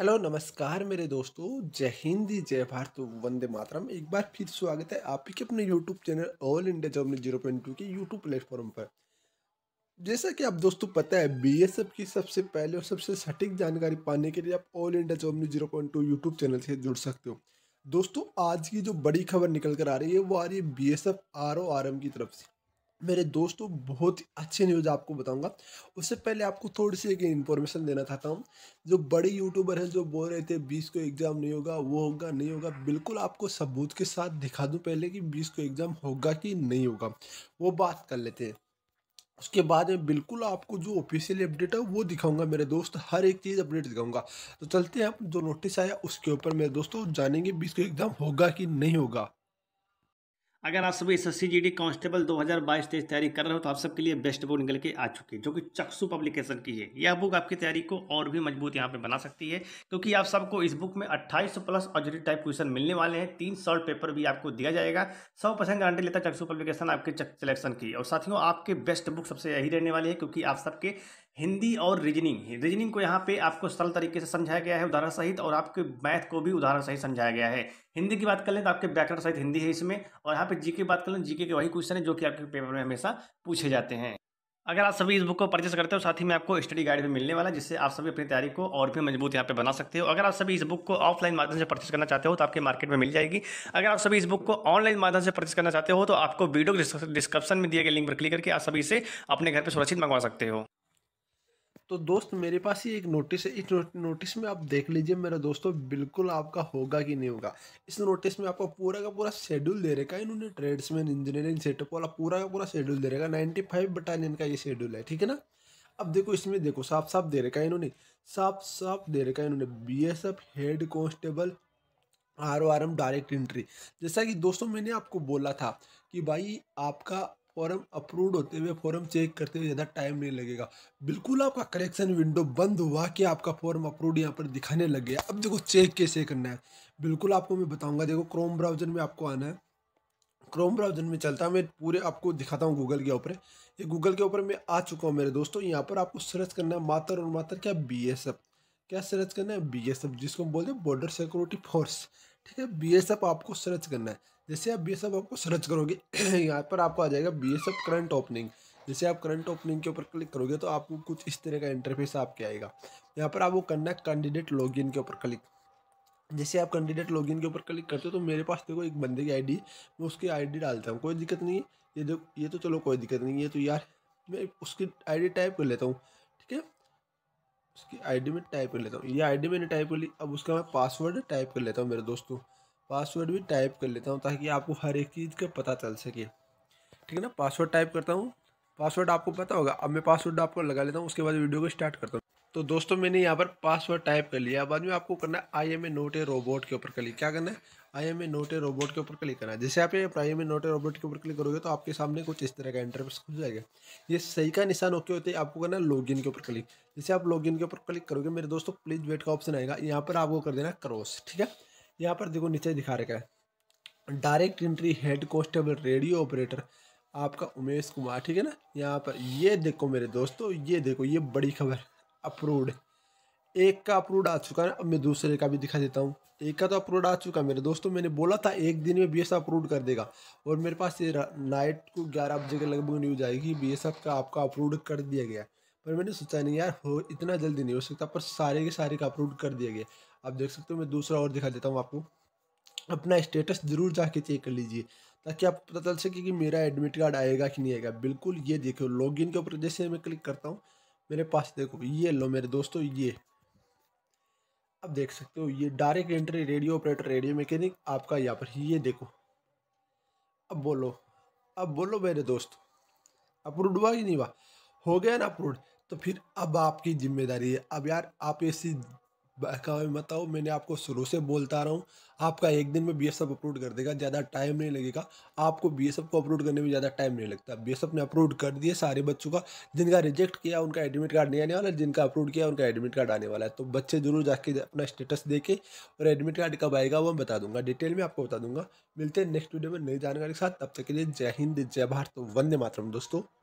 hello नमस्कार मेरे दोस्तों जय हिंदी जय भारत वंदे मातरम एक बार फिर स्वागत है आप ही के अपने YouTube channel all India Germany zero point two के यूट्यूब प्लेटफॉर्म पर जैसा कि आप दोस्तों पता है बीएसएफ की सबसे पहले और सबसे सटीक जानकारी पाने के लिए आप all India Germany zero point two YouTube channel से जुड़ सकते हो दोस्तों आज की जो बड़ी खबर निकल कर आ रही है वो आ रही है B S F R O R M की तरफ से मेरे दोस्तों बहुत अच्छी न्यूज़ आपको बताऊंगा उससे पहले आपको थोड़ी सी एक इन्फॉर्मेशन देना चाहता हूँ जो बड़े यूट्यूबर हैं जो बोल रहे थे बीस को एग्ज़ाम नहीं होगा वो होगा नहीं होगा बिल्कुल आपको सबूत के साथ दिखा दूँ पहले कि बीस को एग्ज़ाम होगा कि नहीं होगा वो बात कर लेते हैं उसके बाद में बिल्कुल आपको जो ऑफिशियल अपडेट है वो दिखाऊंगा मेरे दोस्त हर एक चीज़ अपडेट दिखाऊंगा तो चलते हैं आप जो नोटिस आया उसके ऊपर मेरे दोस्तों जानेंगे बीस को एग्ज़ाम होगा कि नहीं होगा अगर आप सभी S S C G D constable दो हज़ार बाईस तैयारी कर रहे हो तो आप सबके लिए बेस्ट बुक निकल के आ चुकी है जो कि चक्सु पब्लिकेशन की है यह बुक आपकी तैयारी को और भी मजबूत यहाँ पे बना सकती है क्योंकि आप सबको इस बुक में 2800 प्लस ऑजरी टाइप क्वेश्चन मिलने वाले हैं तीन शॉर्ट पेपर भी आपको दिया जाएगा सौ गारंटी लेता चक्सू पब्लिकेशन आपके सिलेक्शन की और साथियों आपके बेस्ट बुक सबसे यही रहने वाली है क्योंकि आप सबके हिंदी और रीजनिंग रीजनिंग को यहाँ पे आपको सरल तरीके से समझाया गया है उदाहरण सहित और आपके मैथ को भी उदाहरण सहित समझाया गया है हिंदी की बात कर लें तो आपके व्याकरण सहित हिंदी है इसमें और यहाँ पे जीके की बात कर लें जीके के वही क्वेश्चन है जो कि आपके पेपर में हमेशा पूछे जाते हैं अगर आप सभी इस बुक को परचेस करते हो साथ ही में आपको स्टडी गाइड भी मिलने वाला है जिससे आप सभी अपनी तैयारी को और भी मजबूत यहाँ पे बना सकते हो अगर आप सभी इस बुक को ऑफलाइन माध्यम से परचेस करना चाहते हो तो आपके मार्केट में मिल जाएगी अगर आप सभी इस बुक को ऑनलाइन माध्यम से परचेस करना चाहते हो तो आपको वीडियो डिस्क्रिप्शन में दिए गए लिंक पर क्लिक करके आप सभी इसे अपने घर पर सुरक्षित मंगवा सकते हो तो दोस्त मेरे पास ही एक नोटिस है इस नोटिस में आप देख लीजिए मेरा दोस्तों बिल्कुल आपका होगा कि नहीं होगा इस नोटिस में आपको पूरा का पूरा शेड्यूल दे रखा है इन्होंने ट्रेड्समैन इंजीनियरिंग सेटअप वाला पूरा का पूरा शेड्यूल दे रखा नाइन्टी फाइव बटालियन का ये शेड्यूल है ठीक है ना अब देखो इसमें देखो साफ साफ दे रखा है इन्होंने साफ साफ दे रखा है इन्होंने B S F head constable R O R M direct entry जैसा कि दोस्तों मैंने आपको बोला था कि भाई आपका फॉर्म अप्रूव होते हुए फॉर्म चेक करते हुए ज़्यादा टाइम नहीं लगेगा बिल्कुल आपका करेक्शन विंडो बंद हुआ कि आपका फॉर्म अप्रूव यहाँ पर दिखाने लग गया अब देखो चेक कैसे करना है बिल्कुल आपको मैं बताऊँगा देखो क्रोम ब्राउजर में आपको आना है क्रोम ब्राउजर में चलता है मैं पूरे आपको दिखाता हूँ गूगल के ऊपर ये गूगल के ऊपर मैं आ चुका हूँ मेरे दोस्तों यहाँ पर आपको सर्च करना है मातर और मातर क्या बी एस एफ क्या सर्च करना है बी एस एफ जिसको हम बोलते हैं बॉर्डर सिक्योरिटी फोर्स ठीक है बी एस एफ आपको सर्च करना है जैसे आप बी एस एफ आपको सर्च करोगे यहाँ पर आपको आ जाएगा B S F current opening जैसे आप करंट ओपनिंग के ऊपर क्लिक करोगे तो आपको कुछ इस तरह का इंटरफेस आपके आएगा यहाँ पर आपको करना है कैंडिडेट लॉगिन के ऊपर क्लिक जैसे आप कैंडिडेट लॉगिन के ऊपर क्लिक करते हो तो मेरे पास देखो एक बंदे की आईडी मैं उसकी आईडी डालता हूँ कोई दिक्कत नहीं ये देखो ये तो चलो कोई दिक्कत नहीं है तो यार मैं उसकी आईडी टाइप कर लेता हूँ ठीक है उसकी आईडी में टाइप कर लेता हूँ ये आईडी मैंने टाइप कर ली अब उसका मैं पासवर्ड टाइप कर लेता हूँ मेरे दोस्तों पासवर्ड भी टाइप कर लेता हूँ ताकि आपको हर एक चीज़ का पता चल सके ठीक है ना पासवर्ड टाइप करता हूँ पासवर्ड आपको पता होगा अब मैं पासवर्ड आपको लगा लेता हूँ उसके बाद वीडियो को स्टार्ट करता हूँ तो दोस्तों मैंने यहाँ पर पासवर्ड टाइप कर लिया बाद में आपको करना है I am a not a robot के ऊपर क्लिक क्या करना है I am a not a robot के ऊपर क्लिक करना है जैसे आप I am a not a robot के ऊपर क्लिक करोगे तो आपके सामने कुछ इस तरह का इंटरफेस खुल जाएगा ये सही का निशान होते होते आपको करना है लॉगिन के ऊपर क्लिक जैसे आप लॉगिन के ऊपर क्लिक करोगे मेरे दोस्तों प्लीज वेट का ऑप्शन आएगा यहाँ पर आपको कर देना क्रॉस ठीक है यहाँ पर देखो नीचे दिखा रखा है direct entry head constable radio operator आपका उमेश कुमार ठीक है ना यहाँ पर ये देखो मेरे दोस्तों ये देखो ये बड़ी खबर अप्रूव्ड एक का अप्रूव्ड आ चुका है अब मैं दूसरे का भी दिखा देता हूँ एक का तो अप्रूव्ड आ चुका है मेरे दोस्तों मैंने बोला था एक दिन में बी एस अप्रूव कर देगा और मेरे पास ये नाइट को ग्यारह बजे के लगभग न्यूज आएगी बी एस का आपका अप्रूव कर दिया गया पर मैंने सोचा नहीं यार हो इतना जल्दी नहीं हो सकता पर सारे के सारे का अप्रूव कर दिया गया आप देख सकते हो मैं दूसरा और दिखा देता हूँ आपको अपना स्टेटस ज़रूर जाके चेक कर लीजिए ताकि आपको पता चल सके कि मेरा एडमिट कार्ड आएगा कि नहीं आएगा बिल्कुल ये देखो लॉग के ऊपर जैसे मैं क्लिक करता हूँ मेरे पास देखो ये लो मेरे दोस्तों ये अब देख सकते हो ये direct entry radio operator radio mechanic आपका यहाँ पर ये देखो अब बोलो अब बोलो मेरे दोस्त अप्रूव हुआ कि नहीं हुआ हो गया ना अप्रूव तो फिर अब आपकी जिम्मेदारी है अब यार आप ऐसी बैका बताओ मत आओ मैंने आपको शुरू से बोलता रहा हूँ आपका एक दिन में बी एस अपलोड कर देगा ज़्यादा टाइम नहीं लगेगा आपको बी को अपलोड करने में ज़्यादा टाइम नहीं लगता बी ने अपलोड कर दिए सारे बच्चों का जिनका रिजेक्ट किया उनका एडमिट कार्ड नहीं आने वाला जिनका अपलोड किया उनका एडमिट कार्ड आने वाला है तो बच्चे जरूर जाके अपना स्टेटस देखे और एडमिट कार्ड कब आएगा वो बता दूंगा डिटेल में आपको बता दूंगा मिलते हैं नेक्स्ट वीडियो में नई जानकारी के साथ तब तक के लिए जय हिंद जय भारत वंदे मातरम दोस्तों